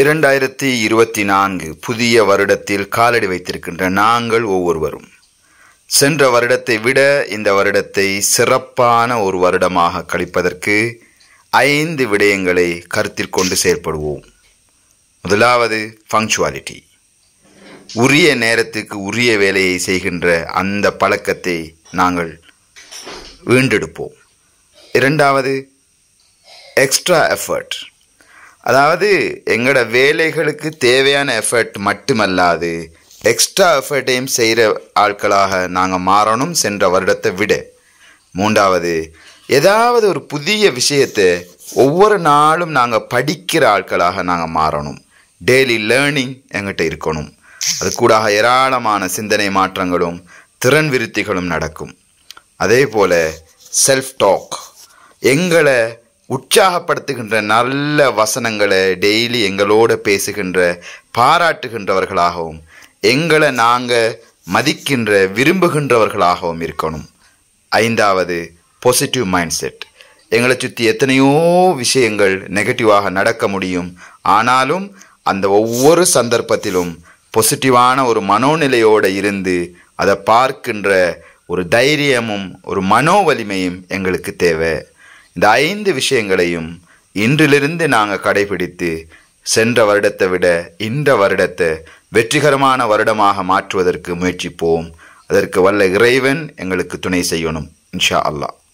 இரண்டாயிரத்தி இருபத்தி நான்கு புதிய வருடத்தில் காலடி வைத்திருக்கின்ற நாங்கள் ஒவ்வொருவரும் சென்ற வருடத்தை விட இந்த வருடத்தை சிறப்பான ஒரு வருடமாக கழிப்பதற்கு ஐந்து விடயங்களை கருத்தில் கொண்டு செயற்படுவோம் முதலாவது ஃபங்க்சுவாலிட்டி உரிய நேரத்துக்கு உரிய வேலையை செய்கின்ற அந்த பழக்கத்தை நாங்கள் வீண்டெடுப்போம் இரண்டாவது எக்ஸ்ட்ரா எஃபர்ட் அதாவது எங்களோட வேலைகளுக்கு தேவையான எஃபர்ட் மட்டுமல்லாது எக்ஸ்ட்ரா எஃபர்ட்டையும் செய்கிற ஆட்களாக நாங்கள் மாறணும் சென்ற வருடத்தை விட மூன்றாவது ஏதாவது ஒரு புதிய விஷயத்தை ஒவ்வொரு நாளும் நாங்கள் படிக்கிற ஆட்களாக நாங்கள் மாறணும் டெய்லி லேர்னிங் எங்கிட்ட இருக்கணும் அது கூடாக ஏராளமான சிந்தனை மாற்றங்களும் திறன் விருத்திகளும் நடக்கும் அதே போல் செல்ஃப் டாக் எங்களை உற்சாகப்படுத்துகின்ற நல்ல வசனங்களை டெய்லி எங்களோடு பேசுகின்ற பாராட்டுகின்றவர்களாகவும் எங்களை நாங்கள் மதிக்கின்ற விரும்புகின்றவர்களாகவும் இருக்கணும் ஐந்தாவது பொசிட்டிவ் மைண்ட் செட் எங்களை சுற்றி எத்தனையோ விஷயங்கள் நெகட்டிவாக நடக்க முடியும் ஆனாலும் அந்த ஒவ்வொரு சந்தர்ப்பத்திலும் பொசிட்டிவான ஒரு மனோநிலையோடு இருந்து அதை பார்க்கின்ற ஒரு தைரியமும் ஒரு வலிமையும் எங்களுக்கு தேவை இந்த ஐந்து விஷயங்களையும் இன்றிலிருந்து நாங்கள் கடைபிடித்து சென்ற வருடத்தை விட இந்த வருடத்தை வெற்றிகரமான வருடமாக மாற்றுவதற்கு முயற்சிப்போம் அதற்கு வல்ல இறைவன் எங்களுக்கு துணை செய்யணும் இன்ஷா அல்லாஹ்